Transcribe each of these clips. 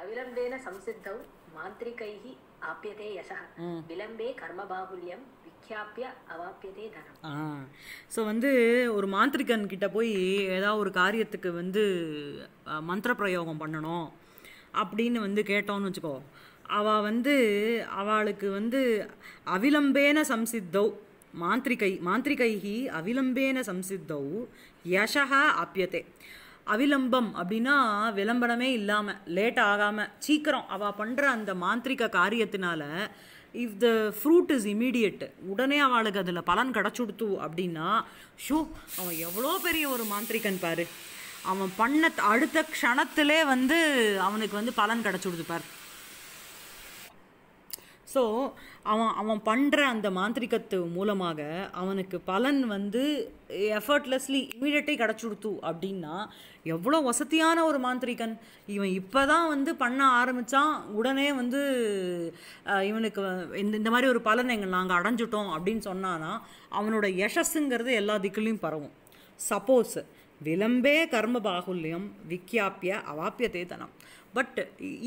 அவிலம்பேன சம்சித்தௌ மாந்திரிகைஹி ஆப்பியதே யசக விலம்பே கர்ம பாகுல்யம் ஸோ வந்து ஒரு மாந்திரிகன் கிட்ட போய் ஏதாவது ஒரு காரியத்துக்கு வந்து மந்திர பிரயோகம் பண்ணணும் அப்படின்னு வந்து கேட்டோம்னு வச்சுக்கோ அவள் வந்து அவளுக்கு வந்து அவிலம்பேன சம்சித்தௌ மாந்திரிகை மாந்திரிகைஹி அவிலம்பேன சம்சித்தௌ யசக ஆப்பியதே அவிலம்பம் அப்படின்னா விளம்பரமே இல்லாமல் லேட் ஆகாமல் சீக்கிரம் அவள் பண்ணுற அந்த மாந்திரிக காரியத்தினால if the fruit is immediate உடனே அவளுக்கு அதில் பலன் கிடச்சுடுத்து அப்படின்னா ஷோ அவன் எவ்வளோ பெரிய ஒரு மாந்திரிகன் பாரு அவன் பண்ண அடுத்த க்ஷணத்திலே வந்து அவனுக்கு வந்து பலன் கிடச்சுடுது பார் ஸோ அவன் அவன் பண்ணுற அந்த மாந்திரிகத்து மூலமாக அவனுக்கு பலன் வந்து எஃபர்ட்லெஸ்லி இமீடியட்டே கிடச்சுடுத்து அப்படின்னா எவ்வளோ வசதியான ஒரு மாந்திரிகன் இவன் இப்போ தான் வந்து பண்ண ஆரம்பித்தான் உடனே வந்து இவனுக்கு இந்த இந்த மாதிரி ஒரு பலன் எங்கள் நாங்கள் அடைஞ்சிட்டோம் அப்படின்னு சொன்னான்னா அவனோட யசஸ்ஸுங்கிறது எல்லா திக்குலையும் பரவும் சப்போஸ் விளம்பே கர்ம பாகுல்யம் விக்யாப்பிய அவாப்பிய தனம் பட்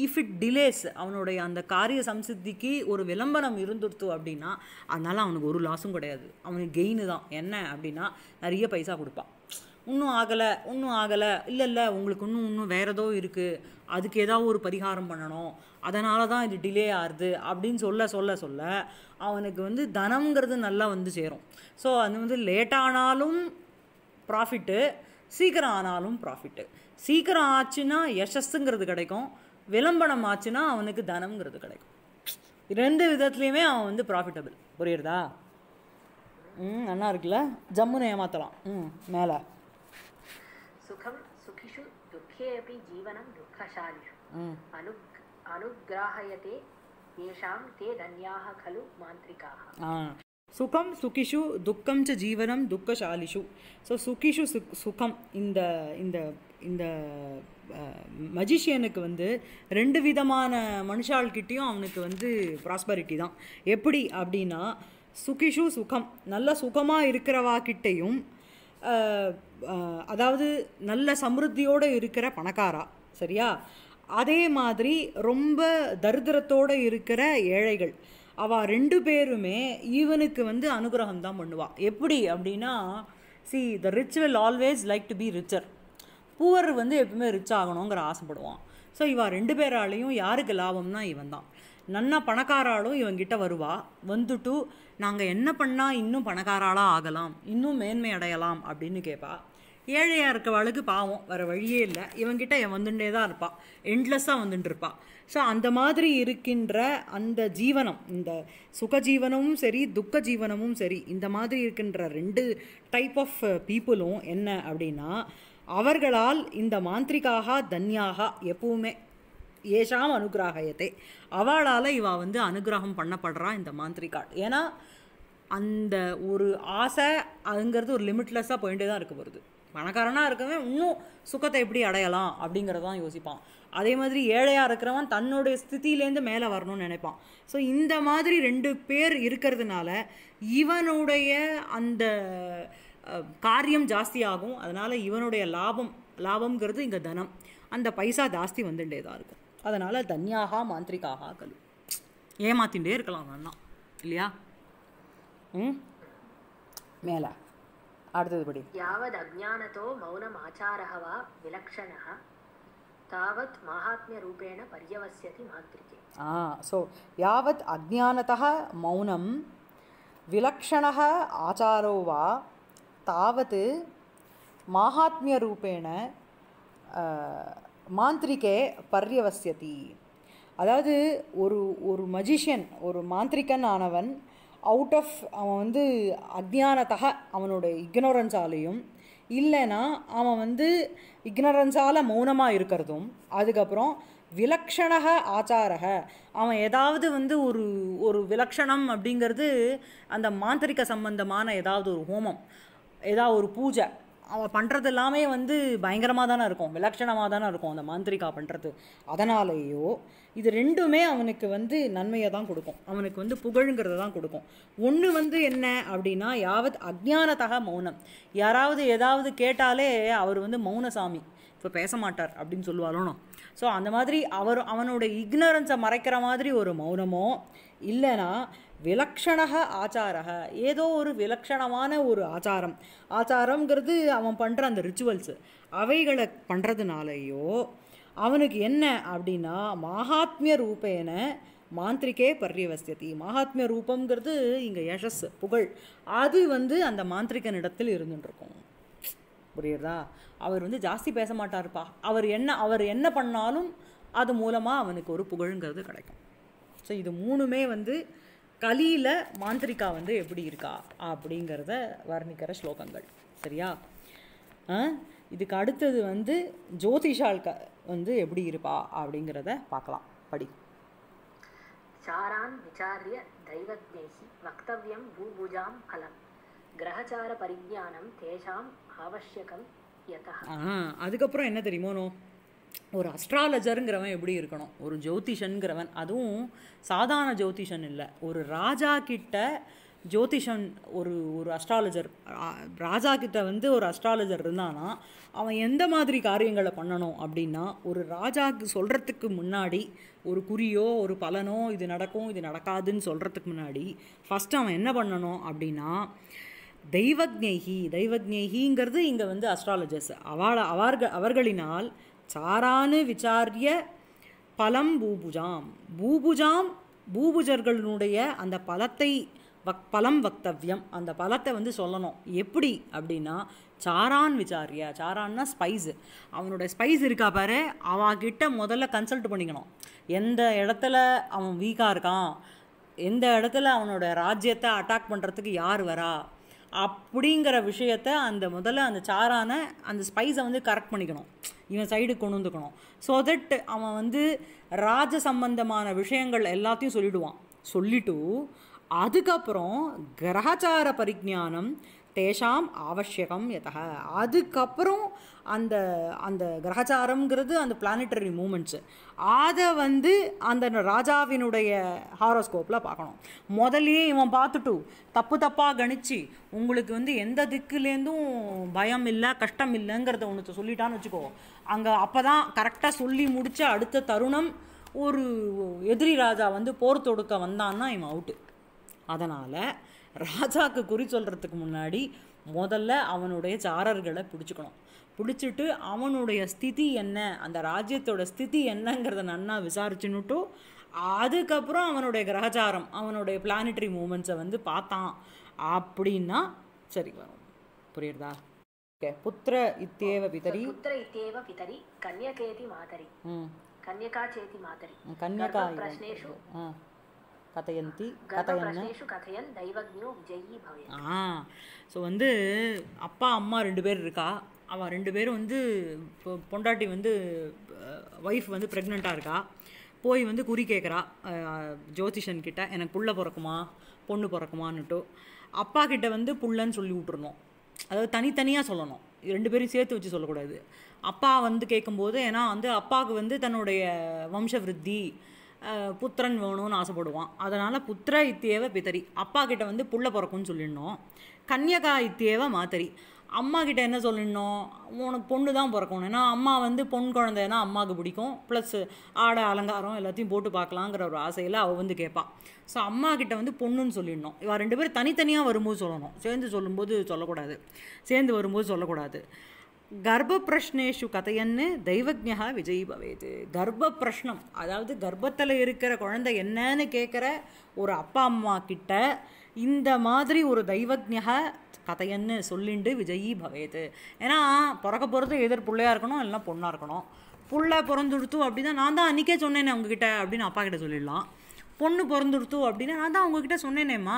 இஃப் இட் டிலேஸ் அவனுடைய அந்த காரிய சம்சித்திக்கு ஒரு விளம்பரம் இருந்துருத்து அப்படின்னா அதனால் அவனுக்கு ஒரு லாஸும் கிடையாது அவனுக்கு கெயின் தான் என்ன அப்படின்னா நிறைய பைசா கொடுப்பான் இன்னும் ஆகலை இன்னும் ஆகலை இல்லை இல்லை உங்களுக்கு இன்னும் இன்னும் வேறு ஏதோ இருக்குது அதுக்கு ஏதாவது ஒரு பரிகாரம் பண்ணணும் அதனால தான் இது டிலே ஆகுது அப்படின்னு சொல்ல சொல்ல சொல்ல அவனுக்கு வந்து தனங்கிறது நல்லா வந்து சேரும் ஸோ அது வந்து லேட்டானாலும் ப்ராஃபிட்டு சீக்கிரம் ஆனாலும் ப்ராஃபிட்டு சீக்கிரம் ஆச்சுன்னா யசஸ்ஸுங்கிறது கிடைக்கும் விளம்பரம் ஆச்சுன்னா அவனுக்கு தனம்ங்கிறது கிடைக்கும் ரெண்டு விதத்துலேயுமே அவன் வந்து ப்ராஃபிட்டபிள் புரியுறதா ம் நல்லா இருக்குல்ல ஜம்முன்னு ஏமாத்தலாம் ம் மேலே சுகம் சுகிஷு துக்கே அப்படி ஜீவனம் துக்கசாலிஷு அனு அனுகிராகயதே ஏஷாம் தே தன்யாக கலு மாந்திரிகாக சுகம் சுகிஷு துக்கம் ச ஜீவனம் துக்கசாலிஷு ஸோ சுகிஷு சு சுகம் இந்த இந்த இந்த மஜிஷியனுக்கு வந்து ரெண்டு விதமான மனுஷாள்கிட்டேயும் அவனுக்கு வந்து ப்ராஸ்பரிட்டி தான் எப்படி அப்படின்னா சுகிஷு சுகம் நல்ல சுகமாக இருக்கிறவா கிட்டேயும் அதாவது நல்ல சமிருத்தியோடு இருக்கிற பணக்காரா சரியா அதே மாதிரி ரொம்ப தரித்திரத்தோடு இருக்கிற ஏழைகள் அவள் ரெண்டு பேருமே இவனுக்கு வந்து அனுகிரகம் தான் பண்ணுவாள் எப்படி அப்படின்னா see the rich will always like to be richer poor வந்து எப்பவுமே ரிச் ஆகணுங்கிற ஆசைப்படுவான் ஸோ இவன் ரெண்டு பேராலையும் யாருக்கு லாபம்னா இவன் தான் நன்னா பணக்காராலும் இவங்கிட்ட வருவா வந்துட்டு நாங்கள் என்ன பண்ணால் இன்னும் பணக்காராலாக ஆகலாம் இன்னும் மேன்மை அடையலாம் அப்படின்னு கேட்பா ஏழையாக இருக்கவாளுக்கு பாவம் வர வழியே இல்லை இவங்கிட்ட என் வந்துட்டே தான் இருப்பான் எண்ட்லெஸ்ஸாக வந்துட்டு இருப்பான் ஸோ அந்த மாதிரி இருக்கின்ற அந்த ஜீவனம் இந்த சுக ஜீவனமும் சரி துக்க ஜீவனமும் சரி இந்த மாதிரி இருக்கின்ற ரெண்டு டைப் ஆஃப் பீப்புளும் என்ன அப்படின்னா அவர்களால் இந்த மாந்திரிக்காக தன்யாக எப்பவுமே ஏஷாம் அனுகிராகயத்தை அவளால் இவா வந்து அனுகிரகம் பண்ணப்படுறா இந்த மாந்திரிகாள் ஏன்னா அந்த ஒரு ஆசை அதுங்கிறது ஒரு லிமிட்லெஸ்ஸாக போயிட்டு தான் இருக்க போகிறது பணக்காரனாக இருக்கவன் இன்னும் சுகத்தை எப்படி அடையலாம் அப்படிங்கிறதான் யோசிப்பான் அதே மாதிரி ஏழையாக இருக்கிறவன் தன்னுடைய ஸ்தித்திலேருந்து மேலே வரணும்னு நினைப்பான் ஸோ இந்த மாதிரி ரெண்டு பேர் இருக்கிறதுனால இவனுடைய அந்த காரியம் ஜாஸ்தியாகும் அதனால் இவனுடைய லாபம் லாபம்ங்கிறது இங்கே தனம் அந்த பைசா ஜாஸ்தி வந்துட்டே தான் இருக்கும் அதனால் தன்யாகா மாந்திரிக்காக கல் ஏமாத்தின்ண்டே இருக்கலாம் அண்ணா இல்லையா ம் மேலே அடுத்தது படி யாவத் அஜானதோ மௌனம் ஆச்சாரகவா விலக்ஷணா தாவத் மகாத்மிய ரூபேண பரியவசியதி மாத்திரிகே ஆ ஸோ யாவத் அஜானதா மௌனம் விலக்ஷண ஆச்சாரோ வா தாவத் மாகாத்மிய ரூபேண மாந்திரிகே பர்யவசியதி அதாவது ஒரு ஒரு மஜிஷியன் ஒரு மாந்திரிக்கன் ஆனவன் அவுட் ஆஃப் அவன் வந்து அஜானத்தக அவனோட இக்னோரன்ஸாலேயும் இல்லைன்னா அவன் வந்து இக்னரன்ஸால் மௌனமாக இருக்கிறதும் அதுக்கப்புறம் விலக்ஷணக ஆச்சாரக அவன் ஏதாவது வந்து ஒரு ஒரு விலக்ஷணம் அப்படிங்கிறது அந்த மாந்திரிக சம்பந்தமான ஏதாவது ஒரு ஹோமம் ஏதாவது ஒரு பூஜை அவன் பண்ணுறது எல்லாமே வந்து பயங்கரமாக தானே இருக்கும் விலட்சணமாக தானே இருக்கும் அந்த மாந்திரிகா பண்ணுறது அதனாலேயோ இது ரெண்டுமே அவனுக்கு வந்து நன்மையை தான் கொடுக்கும் அவனுக்கு வந்து புகழுங்கிறத தான் கொடுக்கும் ஒன்று வந்து என்ன அப்படின்னா யாவத் அஜானத்தக மௌனம் யாராவது ஏதாவது கேட்டாலே அவர் வந்து மௌனசாமி இப்போ பேச மாட்டார் அப்படின்னு சொல்லுவாலோனோ ஸோ அந்த மாதிரி அவர் அவனோட இக்னரன்ஸை மறைக்கிற மாதிரி ஒரு மௌனமோ இல்லைனா விலக்ஷணக ஆச்சாரக ஏதோ ஒரு விலக்ஷணமான ஒரு ஆச்சாரம் ஆச்சாரங்கிறது அவன் பண்ணுற அந்த ரிச்சுவல்ஸு அவைகளை பண்ணுறதுனாலேயோ அவனுக்கு என்ன அப்படின்னா மகாத்மிய ரூபேன மாந்திரிக்கே பரியவசியத்தி மகாத்மிய ரூபங்கிறது இங்கே யசஸ் புகழ் அது வந்து அந்த மாந்திரிகனிடத்தில் இருந்துட்டுருக்கும் புரியுறதா அவர் வந்து ஜாஸ்தி பேச மாட்டார்ப்பா அவர் என்ன அவர் என்ன பண்ணாலும் அது மூலமாக அவனுக்கு ஒரு புகழுங்கிறது கிடைக்கும் ஸோ இது மூணுமே வந்து கலியில் மாந்திரிகா வந்து எப்படி இருக்கா அப்படிங்கிறத வர்ணிக்கிற ஸ்லோகங்கள் சரியா இதுக்கு அடுத்தது வந்து ஜோதிஷால் க வந்து எப்படி இருப்பா அப்படிங்கிறத பார்க்கலாம் படி சாரான் விசாரிய தெய்வத்னேகி வக்தவியம் பூபுஜாம் பலம் கிரகச்சார பரிஜானம் தேஷாம் ஆவசியகம் அதுக்கப்புறம் என்ன தெரியுமோனோ ஒரு அஸ்ட்ராலஜருங்கிறவன் எப்படி இருக்கணும் ஒரு ஜோதிஷனுங்கிறவன் அதுவும் சாதாரண ஜோதிஷன் இல்லை ஒரு ராஜா கிட்ட ஜோதிஷன் ஒரு ஒரு அஸ்ட்ராலஜர் ராஜா கிட்ட வந்து ஒரு அஸ்ட்ராலஜர் இருந்தானா அவன் எந்த மாதிரி காரியங்களை பண்ணணும் அப்படின்னா ஒரு ராஜாவுக்கு சொல்கிறதுக்கு முன்னாடி ஒரு குறியோ ஒரு பலனோ இது நடக்கும் இது நடக்காதுன்னு சொல்கிறதுக்கு முன்னாடி ஃபஸ்ட் அவன் என்ன பண்ணணும் அப்படின்னா தெய்வஜ்நேகி தெய்வஜ்நேகிங்கிறது இங்கே வந்து அஸ்ட்ராலஜர்ஸ் அவள அவர்கள் அவர்களினால் சாரானு விசாரிய பலம் பூபுஜாம் பூபுஜாம் பூபுஜர்களுடைய அந்த பலத்தை வக் பலம் வக்தவியம் அந்த பலத்தை வந்து சொல்லணும் எப்படி அப்படின்னா சாரான் விசாரியா சாரான்னா ஸ்பைஸு அவனோட ஸ்பைஸ் இருக்கா பாரு அவகிட்ட முதல்ல கன்சல்ட் பண்ணிக்கணும் எந்த இடத்துல அவன் வீக்காக இருக்கான் எந்த இடத்துல அவனோட ராஜ்யத்தை அட்டாக் பண்ணுறதுக்கு யார் வரா அப்படிங்கிற விஷயத்த அந்த முதல்ல அந்த சாரான அந்த ஸ்பைஸை வந்து கரெக்ட் பண்ணிக்கணும் இவன் சைடு கொண்டு வந்துக்கணும் ஸோ தட் அவன் வந்து ராஜ சம்பந்தமான விஷயங்கள் எல்லாத்தையும் சொல்லிடுவான் சொல்லிட்டு அதுக்கப்புறம் கிரகச்சார பரிஜானம் தேஷாம் ஆவசியகம் எதா அதுக்கப்புறம் அந்த அந்த கிரகச்சாரங்கிறது அந்த பிளானட்டரி மூமெண்ட்ஸு அதை வந்து அந்த ராஜாவினுடைய ஹாரோஸ்கோப்பில் பார்க்கணும் முதலையே இவன் பார்த்துட்டு தப்பு தப்பாக கணிச்சு உங்களுக்கு வந்து எந்த திக்குலேருந்தும் பயம் இல்லை கஷ்டம் இல்லைங்கிறத ஒன்று சொல்லிட்டான்னு வச்சுக்கோ அங்கே அப்போ தான் கரெக்டாக சொல்லி முடித்த அடுத்த தருணம் ஒரு எதிரி ராஜா வந்து போர் தொடுக்க வந்தான்னா இவன் அவுட்டு அதனால் ராஜாவுக்கு குறி சொல்கிறதுக்கு முன்னாடி முதல்ல அவனுடைய சாரர்களை பிடிச்சிக்கணும் பிடிச்சிட்டு அவனுடைய ஸ்திதி என்ன அந்த ராஜ்யத்தோட ஸ்திதி என்னங்கிறத நன்னா விசாரிச்சுன்னுட்டும் அதுக்கப்புறம் அவனுடைய கிரகச்சாரம் அவனுடைய பிளானட்ரி மூமெண்ட்ஸை வந்து பார்த்தான் அப்படின்னா சரி வரும் புரியுறதா ஓகே புத்திர இத்தேவ பிதரி புத்திர இத்தேவ பிதரி கன்யகேதி மாதரி கன்யகா சேதி மாதரி கன்யகா பிரஷ்னேஷு கதையந்தி கதையன் ஆ ஸோ வந்து அப்பா அம்மா ரெண்டு பேர் இருக்கா அவள் ரெண்டு பேரும் வந்து இப்போ பொண்டாட்டி வந்து ஒய்ஃப் வந்து ப்ரெக்னெண்ட்டாக இருக்கா போய் வந்து குறி கேட்குறா ஜோதிஷன் கிட்ட எனக்கு புள்ள பிறக்குமா பொண்ணு பிறக்குமான்னுட்டு அப்பா கிட்ட வந்து புள்ளன்னு சொல்லி விட்டுருணும் அதாவது தனித்தனியாக சொல்லணும் ரெண்டு பேரும் சேர்த்து வச்சு சொல்லக்கூடாது அப்பா வந்து கேட்கும்போது ஏன்னா வந்து அப்பாவுக்கு வந்து தன்னுடைய வம்ச விருத்தி புத்திரன் வேணும்னு ஆசைப்படுவான் அதனால் புத்திர இத்தியவ பித்தரி அப்பா கிட்ட வந்து புள்ள பிறக்கும்னு சொல்லிடணும் கன்யகா இத்தியவ மாத்தரி அம்மா கிட்ட என்ன சொல்லிடணும் உனக்கு பொண்ணு தான் பிறக்கணும் ஏன்னா அம்மா வந்து பொன் குழந்தைன்னா அம்மாவுக்கு பிடிக்கும் ப்ளஸ் ஆடை அலங்காரம் எல்லாத்தையும் போட்டு பார்க்கலாங்கிற ஒரு ஆசையில் அவள் வந்து கேட்பான் ஸோ அம்மா கிட்ட வந்து பொண்ணுன்னு சொல்லிடணும் இவள் ரெண்டு பேரும் தனித்தனியாக வரும்போது சொல்லணும் சேர்ந்து சொல்லும்போது சொல்லக்கூடாது சேர்ந்து வரும்போது சொல்லக்கூடாது கர்ப்பிரஷ்னேஷு கதையன்னு தெய்வஜா விஜய் பவேது கர்ப்பிரஷ்னம் அதாவது கர்ப்பத்தில் இருக்கிற குழந்தை என்னன்னு கேட்குற ஒரு அப்பா அம்மா கிட்ட இந்த மாதிரி ஒரு தெய்வஜா கதையன்னு சொல்லிண்டு விஜயி பவேது ஏன்னா பிறக்க போகிறது எதிர் பிள்ளையாக இருக்கணும் இல்லைனா பொண்ணாக இருக்கணும் புள்ள பிறந்துடுத்து அப்படின்னா நான் தான் அன்றைக்கே சொன்னேனே உங்ககிட்ட அப்படின்னு அப்பா கிட்ட சொல்லிடலாம் பொண்ணு பிறந்துடுத்து அப்படின்னா நான் தான் உங்ககிட்ட சொன்னேனேம்மா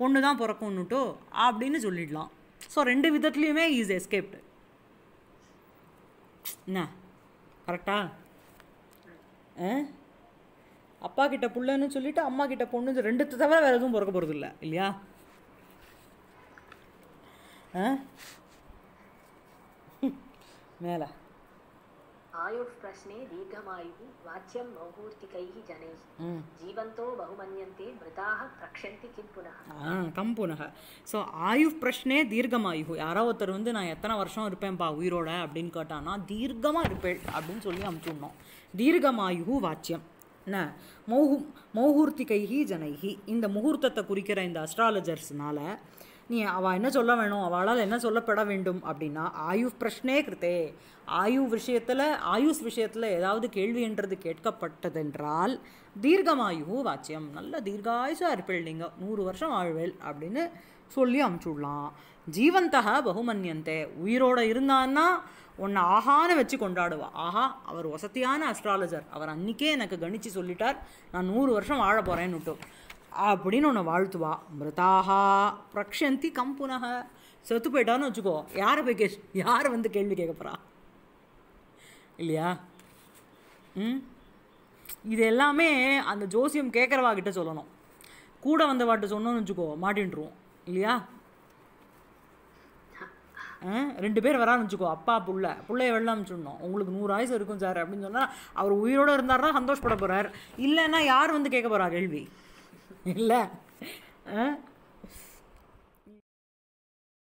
பொண்ணு தான் பிறக்கும்னுட்டு அப்படின்னு சொல்லிடலாம் ஸோ ரெண்டு விதத்துலேயுமே இஸ் எஸ்கேப்டு என்ன கரெக்டா அப்பா கிட்ட புள்ளன்னு சொல்லிட்டு அம்மா கிட்ட பொண்ணு ரெண்டு தவிர வேறு எதுவும் பிறக்க போகிறது இல்லை இல்லையா மேலே ఆయుః ప్రశ్నే வாச்சியம் వాచ్యం మౌహూర్తికై జనై జీవంతో బహుమన్యంతే మృతాః ప్రక్షంతి కిం పునః கம் புனக ஸோ ஆயு பிரஷ்னே தீர்க்கமாயு யாரோ ஒருத்தர் வந்து நான் எத்தனை வருஷம் இருப்பேன்ப்பா உயிரோட அப்படின்னு கேட்டான்னா தீர்க்கமாக இருப்பேன் அப்படின்னு சொல்லி அமுச்சுடணும் தீர்க்கமாயு வாச்சியம் என்ன மௌஹு மௌகூர்த்திகைகி ஜனைகி இந்த முகூர்த்தத்தை குறிக்கிற இந்த அஸ்ட்ராலஜர்ஸ்னால நீ அவள் என்ன சொல்ல வேணும் அவளால் என்ன சொல்லப்பட வேண்டும் அப்படின்னா ஆயு பிரஷ்னே கிருத்தே ஆயு விஷயத்தில் ஆயுஷ் விஷயத்தில் ஏதாவது கேள்வின்றது கேட்கப்பட்டதென்றால் தீர்க்கமாயு வாச்சியம் நல்ல தீர்காயுஷாக இருப்பேள் நீங்கள் நூறு வருஷம் ஆழ்வேல் அப்படின்னு சொல்லி அமுச்சுடலாம் ஜீவந்தா பகுமன்யந்தே உயிரோடு இருந்தான்னா உன்னை ஆஹான்னு வச்சு கொண்டாடுவா ஆஹா அவர் வசதியான அஸ்ட்ராலஜர் அவர் அன்றைக்கே எனக்கு கணிச்சு சொல்லிட்டார் நான் நூறு வருஷம் வாழ போகிறேன்னுட்டு அப்படின்னு உன்னை வாழ்த்துவா மிருதாகா பிரக்ஷந்தி கம்புனக செத்து போயிட்டான்னு வச்சுக்கோ யாரை போய் கே யார் வந்து கேள்வி கேட்க போகிறா இல்லையா ம் இது எல்லாமே அந்த ஜோசியம் கேட்குறவா கிட்ட சொல்லணும் கூட வந்த வாட்டு சொன்னோன்னு வச்சுக்கோ மாட்டின்ட்டுருவோம் இல்லையா ரெண்டு பேர் வரான்னு வச்சுக்கோ அப்பா புள்ள பிள்ளைய வெள்ளம் அனுப்பிச்சுடணும் உங்களுக்கு நூறு ஆயுசு இருக்கும் சார் அப்படின்னு சொன்னால் அவர் உயிரோடு இருந்தார் தான் சந்தோஷப்பட போகிறார் இல்லைன்னா யார் வந்து கேட்க போகிறா கேள்வி 没啦，嗯。